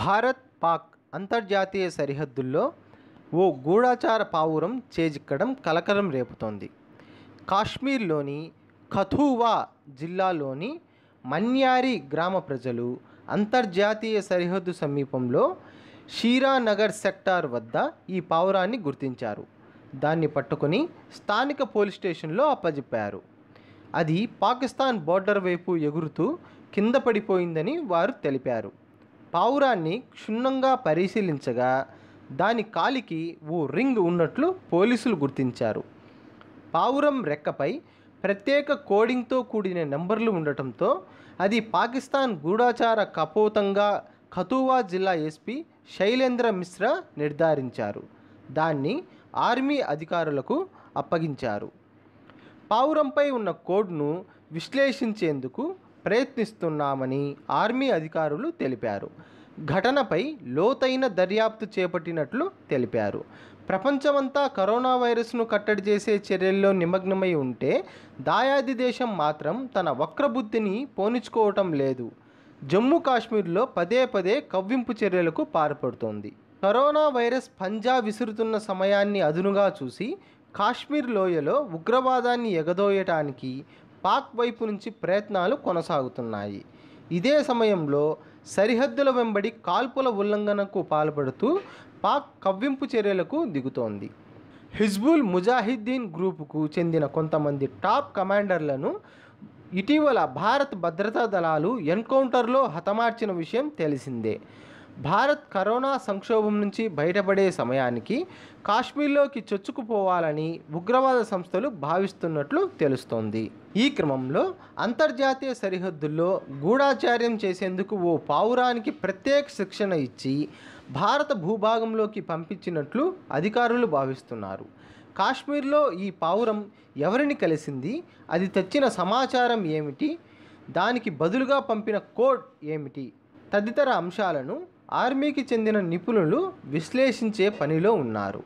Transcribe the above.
భారత్ పాక్ అంతర్జాతీయ సరిహద్దుల్లో ఓ గూఢాచార పావురం చేజిక్కడం కలకలం రేపుతోంది కాశ్మీర్లోని ఖథూవా జిల్లాలోని మన్యారి గ్రామ ప్రజలు అంతర్జాతీయ సరిహద్దు సమీపంలో షీరానగర్ సెక్టార్ వద్ద ఈ పావురాన్ని గుర్తించారు దాన్ని పట్టుకుని స్థానిక పోలీస్ స్టేషన్లో అప్పజెప్పారు అది పాకిస్తాన్ బోర్డర్ వైపు ఎగురుతూ కింద పడిపోయిందని వారు తెలిపారు పావురాన్ని క్షుణ్ణంగా పరిశీలించగా దాని కాలికి ఓ రింగ్ ఉన్నట్లు పోలీసులు గుర్తించారు పావురం రెక్కపై ప్రత్యేక కోడింగ్తో కూడిన నెంబర్లు ఉండటంతో అది పాకిస్తాన్ గూఢాచార కపోతంగా ఖతువా జిల్లా ఎస్పీ శైలేంద్ర మిశ్రా నిర్ధారించారు దాన్ని ఆర్మీ అధికారులకు అప్పగించారు పావురంపై ఉన్న కోడ్ను విశ్లేషించేందుకు ప్రయత్నిస్తున్నామని ఆర్మీ అధికారులు తెలిపారు ఘటనపై లోతైన దర్యాప్తు చేపట్టినట్లు తెలిపారు ప్రపంచమంతా కరోనా వైరస్ను కట్టడి చేసే చర్యల్లో నిమగ్నమై ఉంటే దాయాది దేశం మాత్రం తన వక్రబుద్ధిని పోనించుకోవటం లేదు జమ్మూ కాశ్మీర్లో పదే పదే కవ్వింపు చర్యలకు పారపడుతోంది కరోనా వైరస్ పంజా విసురుతున్న సమయాన్ని అదునుగా చూసి కాశ్మీర్ లోయలో ఉగ్రవాదాన్ని ఎగదోయటానికి పాక్ వైపు నుంచి ప్రయత్నాలు కొనసాగుతున్నాయి ఇదే సమయంలో సరిహద్దుల వెంబడి కాల్పుల ఉల్లంఘనకు పాల్పడుతూ పాక్ కవ్వింపు చర్యలకు దిగుతోంది హిజ్బుల్ ముజాహిద్దీన్ గ్రూపుకు చెందిన కొంతమంది టాప్ కమాండర్లను ఇటీవల భారత్ భద్రతా దళాలు ఎన్కౌంటర్లో హతమార్చిన విషయం తెలిసిందే భారత్ కరోనా సంక్షోభం నుంచి బయటపడే సమయానికి కాశ్మీర్లోకి చొచ్చుకుపోవాలని ఉగ్రవాద సంస్థలు భావిస్తున్నట్లు తెలుస్తోంది ఈ క్రమంలో అంతర్జాతీయ సరిహద్దుల్లో గూఢాచార్యం చేసేందుకు ఓ పావురానికి ప్రత్యేక శిక్షణ ఇచ్చి భారత భూభాగంలోకి పంపించినట్లు అధికారులు భావిస్తున్నారు కాశ్మీర్లో ఈ పావురం ఎవరిని కలిసింది అది తెచ్చిన సమాచారం ఏమిటి దానికి బదులుగా పంపిన కోడ్ ఏమిటి తదితర అంశాలను ఆర్మీకి చెందిన నిపుణులు విశ్లేషించే పనిలో ఉన్నారు